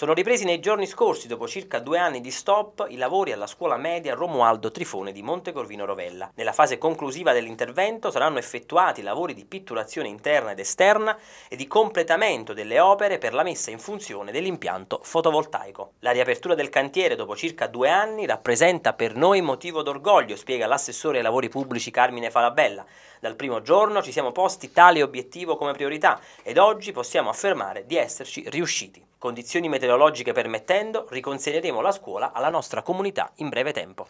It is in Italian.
Sono ripresi nei giorni scorsi, dopo circa due anni di stop, i lavori alla scuola media Romualdo Trifone di Montecorvino Rovella. Nella fase conclusiva dell'intervento saranno effettuati lavori di pitturazione interna ed esterna e di completamento delle opere per la messa in funzione dell'impianto fotovoltaico. La riapertura del cantiere dopo circa due anni rappresenta per noi motivo d'orgoglio, spiega l'assessore ai lavori pubblici Carmine Falabella. Dal primo giorno ci siamo posti tale obiettivo come priorità ed oggi possiamo affermare di esserci riusciti. Condizioni meteorologiche permettendo, riconsegneremo la scuola alla nostra comunità in breve tempo.